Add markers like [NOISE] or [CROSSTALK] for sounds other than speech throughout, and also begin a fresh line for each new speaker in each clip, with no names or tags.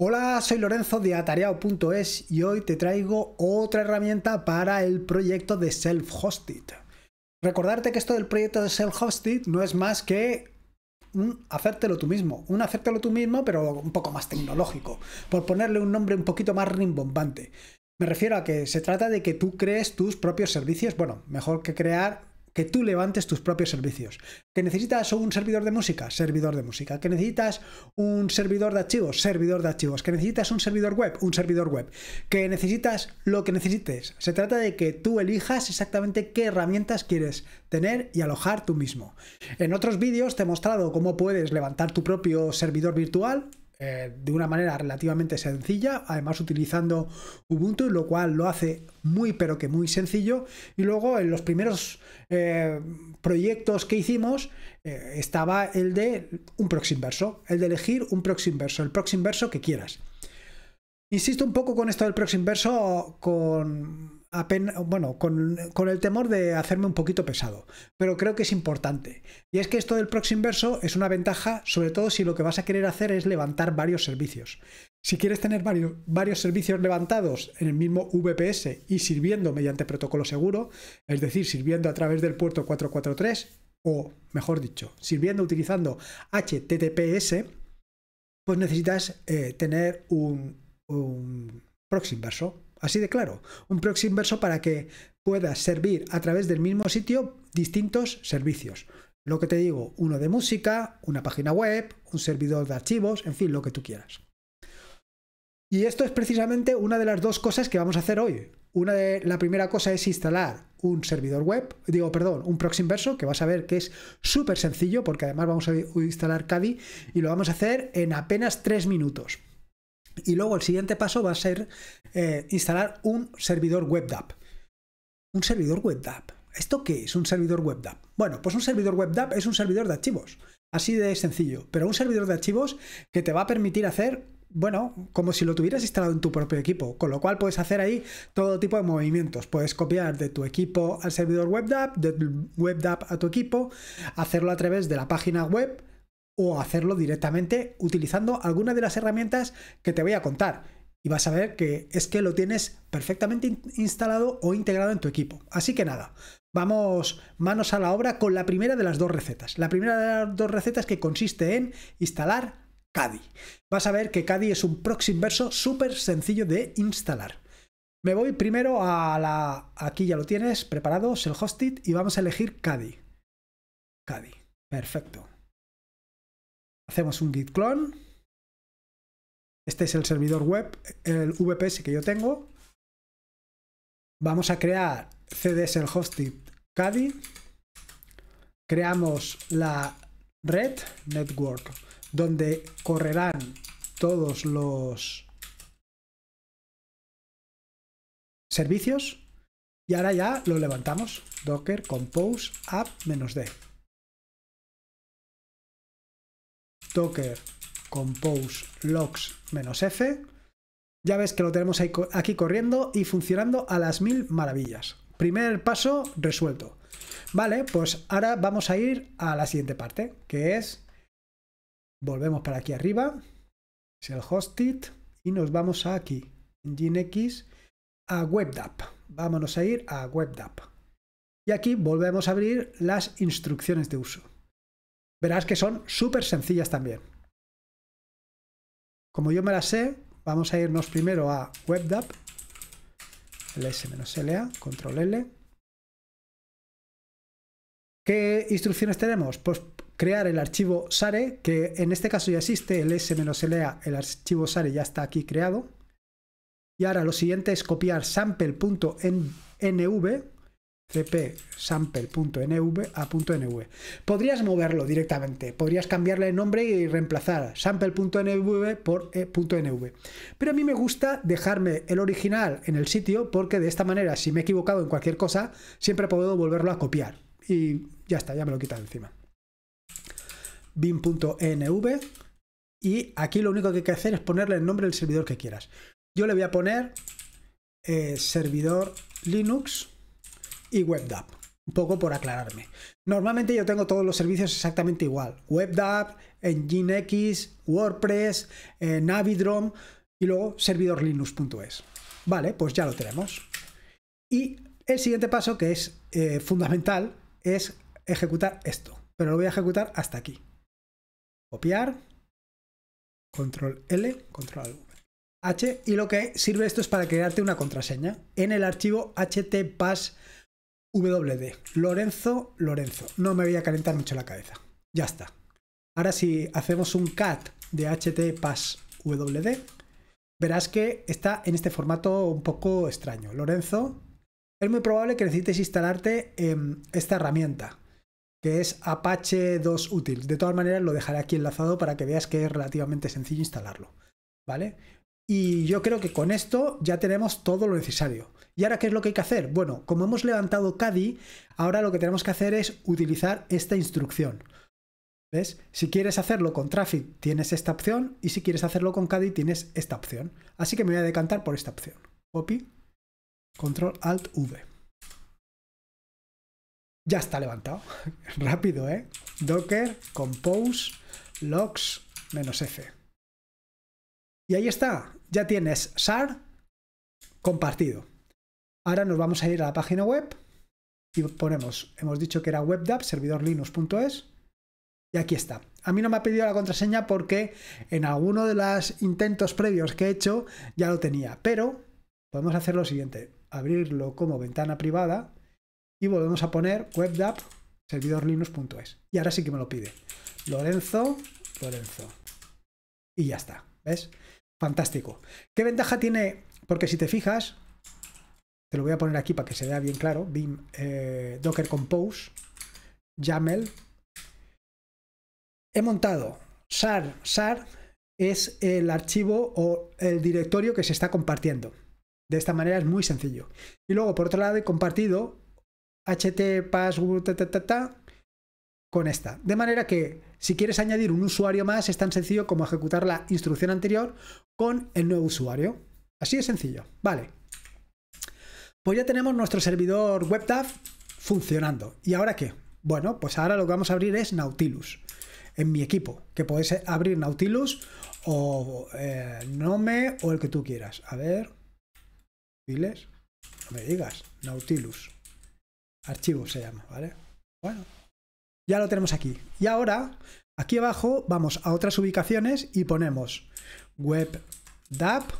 Hola, soy Lorenzo de atareado.es y hoy te traigo otra herramienta para el proyecto de self-hosted. Recordarte que esto del proyecto de self-hosted no es más que un hacértelo tú mismo, un hacértelo tú mismo pero un poco más tecnológico, por ponerle un nombre un poquito más rimbombante. Me refiero a que se trata de que tú crees tus propios servicios, bueno, mejor que crear, que tú levantes tus propios servicios. ¿Que necesitas un servidor de música? Servidor de música. ¿Que necesitas un servidor de archivos? Servidor de archivos. ¿Que necesitas un servidor web? Un servidor web. ¿Que necesitas lo que necesites? Se trata de que tú elijas exactamente qué herramientas quieres tener y alojar tú mismo. En otros vídeos te he mostrado cómo puedes levantar tu propio servidor virtual eh, de una manera relativamente sencilla, además utilizando Ubuntu, lo cual lo hace muy pero que muy sencillo. Y luego en los primeros eh, proyectos que hicimos eh, estaba el de un proxy inverso, el de elegir un proxy inverso, el proxy inverso que quieras. Insisto un poco con esto del proxy inverso, con bueno, con, el temor de hacerme un poquito pesado, pero creo que es importante. Y es que esto del proxy inverso es una ventaja, sobre todo si lo que vas a querer hacer es levantar varios servicios. Si quieres tener varios, servicios levantados en el mismo VPS y sirviendo mediante protocolo seguro, es decir, sirviendo a través del puerto 443, o mejor dicho, sirviendo utilizando HTTPS, pues necesitas eh, tener un, un proxy inverso, Así de claro, un proxy inverso para que puedas servir a través del mismo sitio distintos servicios. Lo que te digo, uno de música, una página web, un servidor de archivos, en fin, lo que tú quieras. Y esto es precisamente una de las dos cosas que vamos a hacer hoy. Una de, la primera cosa es instalar un servidor web, digo, perdón, un proxy inverso, que vas a ver que es súper sencillo, porque además vamos a instalar Cadi y lo vamos a hacer en apenas tres minutos. Y luego el siguiente paso va a ser eh, instalar un servidor WebDAP. Un servidor WebDAP. ¿Esto qué es un servidor WebDAP? Bueno, pues un servidor WebDAP es un servidor de archivos. Así de sencillo. Pero un servidor de archivos que te va a permitir hacer, bueno, como si lo tuvieras instalado en tu propio equipo. Con lo cual puedes hacer ahí todo tipo de movimientos. Puedes copiar de tu equipo al servidor WebDAP, de WebDAP a tu equipo, hacerlo a través de la página web o hacerlo directamente utilizando alguna de las herramientas que te voy a contar. Y vas a ver que es que lo tienes perfectamente instalado o integrado en tu equipo. Así que nada, vamos manos a la obra con la primera de las dos recetas. La primera de las dos recetas que consiste en instalar Cadi. Vas a ver que Cadi es un proxy inverso súper sencillo de instalar. Me voy primero a la... Aquí ya lo tienes preparado, el hostit y vamos a elegir Cadi. Cadi. perfecto. Hacemos un git clone. Este es el servidor web, el VPS que yo tengo. Vamos a crear CDS el hosted Caddy. Creamos la red network donde correrán todos los servicios y ahora ya lo levantamos docker compose app-d docker compose logs-f. Ya ves que lo tenemos aquí corriendo y funcionando a las mil maravillas. Primer paso resuelto. Vale, pues ahora vamos a ir a la siguiente parte, que es... Volvemos para aquí arriba, es el hostit y nos vamos a aquí, Nginx, a WebDAP. Vámonos a ir a WebDAP. Y aquí volvemos a abrir las instrucciones de uso verás que son súper sencillas también. Como yo me las sé, vamos a irnos primero a webdap ls-la, control L. ¿Qué instrucciones tenemos? Pues crear el archivo SARE, que en este caso ya existe, ls-la, el archivo SARE ya está aquí creado. Y ahora lo siguiente es copiar sample.nv cpsample.nv a Podrías moverlo directamente, podrías cambiarle el nombre y reemplazar sample.nv por e Pero a mí me gusta dejarme el original en el sitio porque de esta manera, si me he equivocado en cualquier cosa, siempre puedo volverlo a copiar. Y ya está, ya me lo quita encima. Bin.nv y aquí lo único que hay que hacer es ponerle el nombre del servidor que quieras. Yo le voy a poner eh, servidor Linux y webdap, Un poco por aclararme. Normalmente yo tengo todos los servicios exactamente igual. webdap Nginx, WordPress, eh, Navidrom y luego servidorlinux.es. Vale, pues ya lo tenemos. Y el siguiente paso que es eh, fundamental es ejecutar esto. Pero lo voy a ejecutar hasta aquí. Copiar. Control L, Control H y lo que sirve esto es para crearte una contraseña en el archivo htpass. WD, Lorenzo Lorenzo. No me voy a calentar mucho la cabeza. Ya está. Ahora si hacemos un cat de HT WD, verás que está en este formato un poco extraño. Lorenzo, es muy probable que necesites instalarte esta herramienta, que es Apache 2 Útil. De todas maneras, lo dejaré aquí enlazado para que veas que es relativamente sencillo instalarlo. ¿Vale? Y yo creo que con esto ya tenemos todo lo necesario. ¿Y ahora qué es lo que hay que hacer? Bueno, como hemos levantado CADI, ahora lo que tenemos que hacer es utilizar esta instrucción. ¿Ves? Si quieres hacerlo con Traffic tienes esta opción y si quieres hacerlo con CADI tienes esta opción. Así que me voy a decantar por esta opción. Copy, Control Alt V. Ya está levantado. [LAUGHS] Rápido, ¿eh? Docker, Compose, Logs, menos F. Y ahí está, ya tienes SAR compartido. Ahora nos vamos a ir a la página web y ponemos, hemos dicho que era webdap, servidorlinux.es, y aquí está. A mí no me ha pedido la contraseña porque en alguno de los intentos previos que he hecho ya lo tenía, pero podemos hacer lo siguiente, abrirlo como ventana privada y volvemos a poner webdap servidorlinux.es. Y ahora sí que me lo pide. Lorenzo, Lorenzo. Y ya está, ¿ves? Fantástico. ¿Qué ventaja tiene? Porque si te fijas, te lo voy a poner aquí para que se vea bien claro, eh, Docker Compose, YAML. He montado SAR. SAR es el archivo o el directorio que se está compartiendo. De esta manera es muy sencillo. Y luego, por otro lado, he compartido ht con esta. De manera que si quieres añadir un usuario más, es tan sencillo como ejecutar la instrucción anterior con el nuevo usuario. Así de sencillo. Vale. Pues ya tenemos nuestro servidor WebDAV funcionando. ¿Y ahora qué? Bueno, pues ahora lo que vamos a abrir es Nautilus en mi equipo, que podéis abrir Nautilus o eh, Nome o el que tú quieras. A ver, ¿files? no me digas, Nautilus, archivo se llama, ¿vale? Bueno, ya lo tenemos aquí. Y ahora, aquí abajo, vamos a otras ubicaciones y ponemos webdap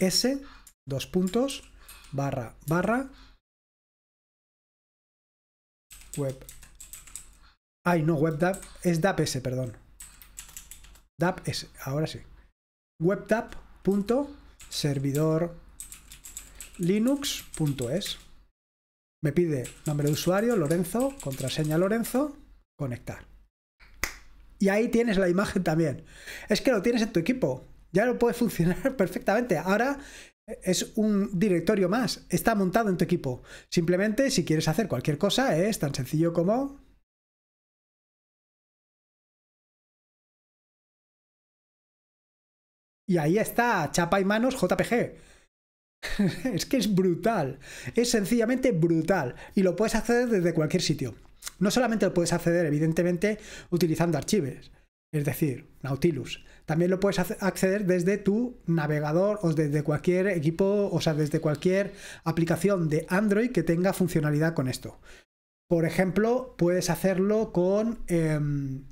s dos puntos barra barra web. Ay, no, webdap es dap perdón. Dap s, ahora sí. Web linux.es. Me pide nombre de usuario, Lorenzo, contraseña Lorenzo conectar. Y ahí tienes la imagen también. Es que lo tienes en tu equipo. Ya lo puede [LAUGHS] funcionar perfectamente. Ahora eh, es un directorio más. Está montado en tu equipo. Simplemente si quieres hacer cualquier cosa es tan sencillo como Y ahí está, chapa y manos JPG. [LAUGHS] es que es brutal. Es sencillamente brutal. Y lo puedes hacer desde cualquier sitio. No solamente lo puedes acceder, evidentemente, utilizando archivos, es decir, Nautilus. También lo puedes acceder desde tu navegador o desde cualquier equipo, o sea, desde cualquier aplicación de Android que tenga funcionalidad con esto. Por ejemplo, puedes hacerlo con... Em,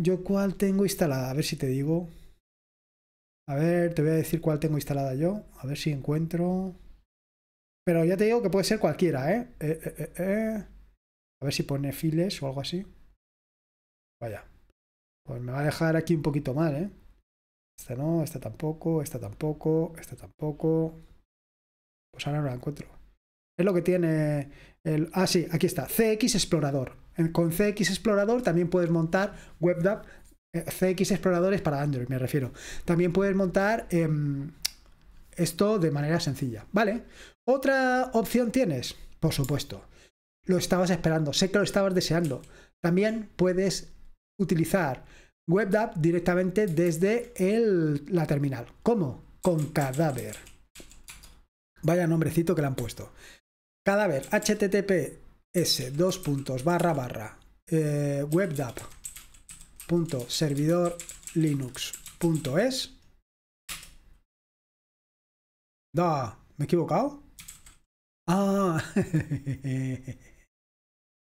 ¿Yo cuál tengo instalada? A ver si te digo. A ver, te voy a decir cuál tengo instalada yo. A ver si encuentro. Pero ya te digo que puede ser cualquiera, ¿eh? eh, eh, eh, eh. A ver si pone files o algo así. Vaya. Pues me va a dejar aquí un poquito mal, ¿eh? Esta no, esta tampoco, esta tampoco, esta tampoco. Pues ahora no la encuentro. Es lo que tiene el... Ah, sí, aquí está. CX Explorador. Con CX Explorador también puedes montar webdap eh, CX Explorador es para Android, me refiero. También puedes montar em, esto de manera sencilla. ¿Vale? ¿Otra opción tienes? Por supuesto lo estabas esperando, sé que lo estabas deseando. También puedes utilizar WebDAV directamente desde la terminal. ¿Cómo? Con cadáver. Vaya nombrecito que le han puesto. Cadáver https dos puntos barra barra eh, webdap.servidorlinux.es. Da, ¿me he equivocado? Ah, [LAUGHS]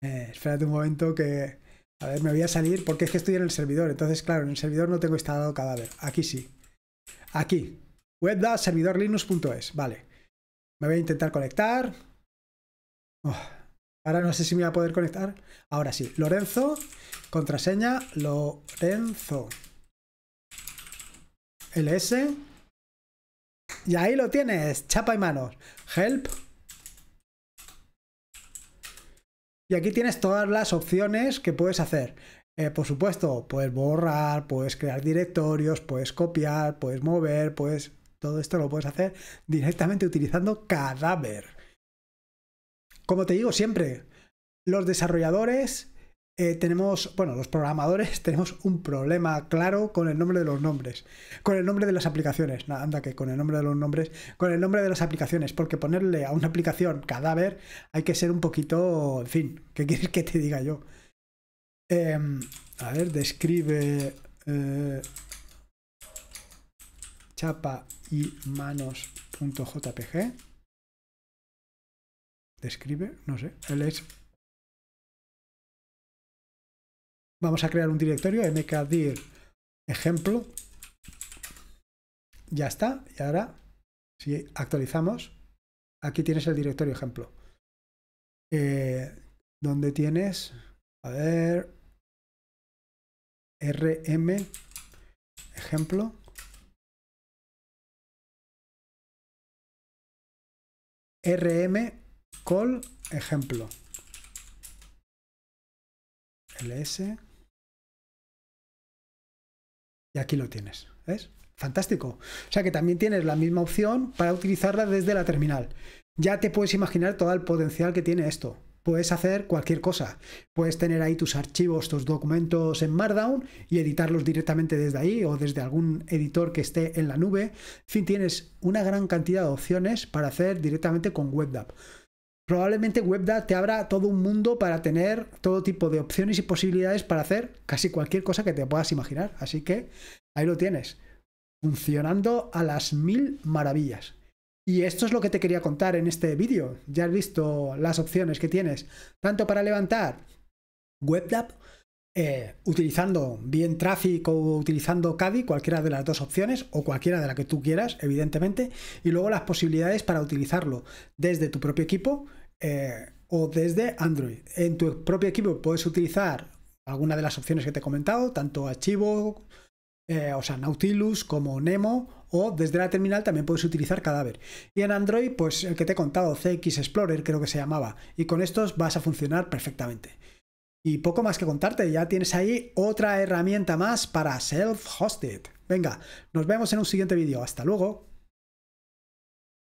eh, espérate un momento que... A ver, me voy a salir porque es que estoy en el servidor. Entonces, claro, en el servidor no tengo instalado cadáver. Aquí sí. Aquí. Webda Vale. Me voy a intentar conectar. Oh, ahora no sé si me va a poder conectar. Ahora sí. Lorenzo. Contraseña. Lorenzo. LS. Y ahí lo tienes. Chapa y manos. Help. Y aquí tienes todas las opciones que puedes hacer. Eh, por supuesto, puedes borrar, puedes crear directorios, puedes copiar, puedes mover, puedes... Todo esto lo puedes hacer directamente utilizando cadáver. Como te digo siempre, los desarrolladores eh, tenemos, bueno, los programadores [LAUGHS] tenemos un problema claro con el nombre de los nombres, con el nombre de las aplicaciones, nada, anda que con el nombre de los nombres, con el nombre de las aplicaciones, porque ponerle a una aplicación cadáver hay que ser un poquito, en fin, ¿qué quieres que te diga yo? Em, a ver, describe eh, chapa y manos.jpg. Describe, no sé, él es Vamos a crear un directorio, mkdir ejemplo. Ya está. Y ahora, si actualizamos, aquí tienes el directorio ejemplo. Eh, donde tienes, a ver, rm ejemplo. rm col ejemplo. Y aquí lo tienes, ¿ves? Fantástico. O sea que también tienes la misma opción para utilizarla desde la terminal. Ya te puedes imaginar todo el potencial que tiene esto. Puedes hacer cualquier cosa. Puedes tener ahí tus archivos, tus documentos en Markdown y editarlos directamente desde ahí o desde algún editor que esté en la nube. En fin, tienes una gran cantidad de opciones para hacer directamente con WebDAP. Probablemente WebDAV te abra todo un mundo para tener todo tipo de opciones y posibilidades para hacer casi cualquier cosa que te puedas imaginar. Así que ahí lo tienes, funcionando a las mil maravillas. Y esto es lo que te quería contar en este vídeo. Ya has visto las opciones que tienes, tanto para levantar WebDAV eh, utilizando bien tráfico o utilizando Caddy, cualquiera de las dos opciones o cualquiera de la que tú quieras, evidentemente, y luego las posibilidades para utilizarlo desde tu propio equipo eh, o desde Android. En tu propio equipo puedes utilizar alguna de las opciones que te he comentado, tanto archivo, eh, o sea, Nautilus como Nemo, o desde la terminal también puedes utilizar cadáver. Y en Android, pues el que te he contado, CX Explorer creo que se llamaba, y con estos vas a funcionar perfectamente. Y poco más que contarte, ya tienes ahí otra herramienta más para self-hosted. Venga, nos vemos en un siguiente vídeo. Hasta luego.